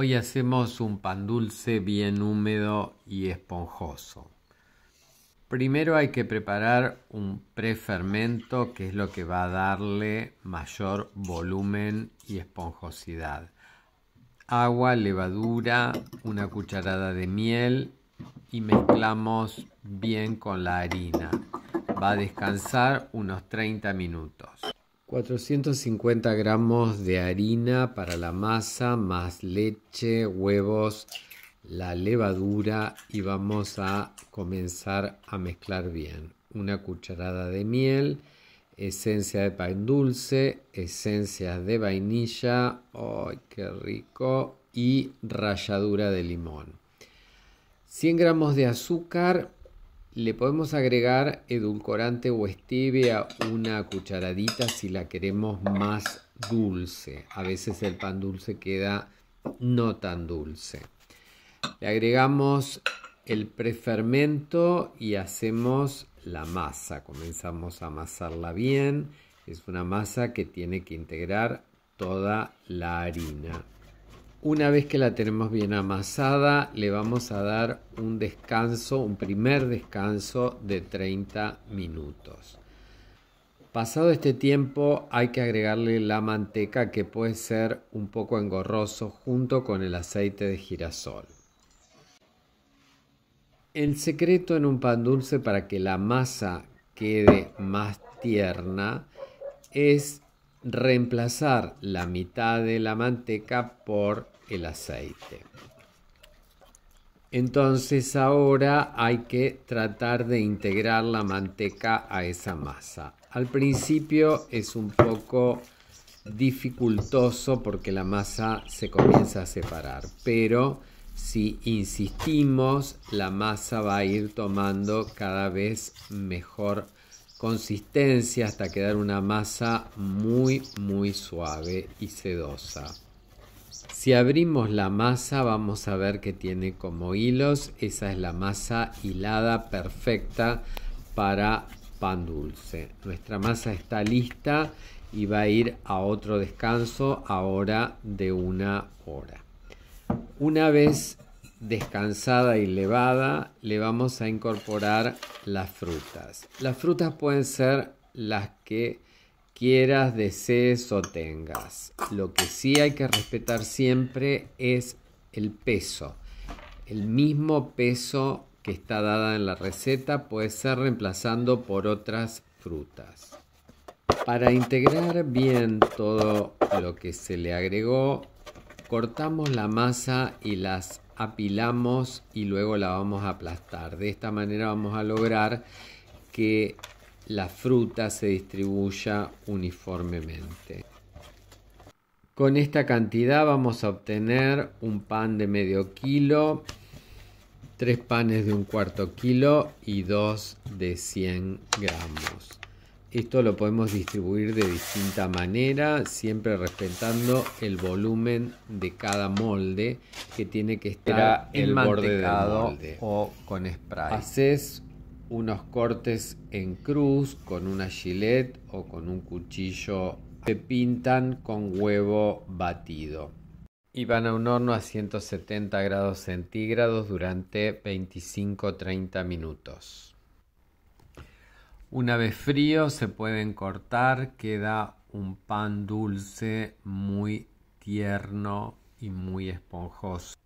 Hoy hacemos un pan dulce bien húmedo y esponjoso. Primero hay que preparar un prefermento que es lo que va a darle mayor volumen y esponjosidad. Agua, levadura, una cucharada de miel y mezclamos bien con la harina. Va a descansar unos 30 minutos. 450 gramos de harina para la masa, más leche, huevos, la levadura y vamos a comenzar a mezclar bien. Una cucharada de miel, esencia de pan dulce, esencia de vainilla, ¡ay qué rico! y ralladura de limón. 100 gramos de azúcar, le podemos agregar edulcorante o stevia una cucharadita si la queremos más dulce. A veces el pan dulce queda no tan dulce. Le agregamos el prefermento y hacemos la masa. Comenzamos a amasarla bien. Es una masa que tiene que integrar toda la harina. Una vez que la tenemos bien amasada, le vamos a dar un descanso, un primer descanso de 30 minutos. Pasado este tiempo hay que agregarle la manteca que puede ser un poco engorroso junto con el aceite de girasol. El secreto en un pan dulce para que la masa quede más tierna es reemplazar la mitad de la manteca por el aceite. Entonces ahora hay que tratar de integrar la manteca a esa masa. Al principio es un poco dificultoso porque la masa se comienza a separar, pero si insistimos la masa va a ir tomando cada vez mejor consistencia hasta quedar una masa muy muy suave y sedosa. Si abrimos la masa vamos a ver que tiene como hilos, esa es la masa hilada perfecta para pan dulce. Nuestra masa está lista y va a ir a otro descanso ahora de una hora. Una vez descansada y levada, le vamos a incorporar las frutas. Las frutas pueden ser las que quieras, desees o tengas. Lo que sí hay que respetar siempre es el peso. El mismo peso que está dada en la receta puede ser reemplazando por otras frutas. Para integrar bien todo lo que se le agregó, cortamos la masa y las apilamos y luego la vamos a aplastar. De esta manera vamos a lograr que la fruta se distribuya uniformemente. Con esta cantidad vamos a obtener un pan de medio kilo, tres panes de un cuarto kilo y dos de 100 gramos. Esto lo podemos distribuir de distinta manera, siempre respetando el volumen de cada molde que tiene que estar el borde molde. o con spray. Haces unos cortes en cruz con una gilet o con un cuchillo se pintan con huevo batido y van a un horno a 170 grados centígrados durante 25-30 minutos. Una vez frío se pueden cortar, queda un pan dulce muy tierno y muy esponjoso.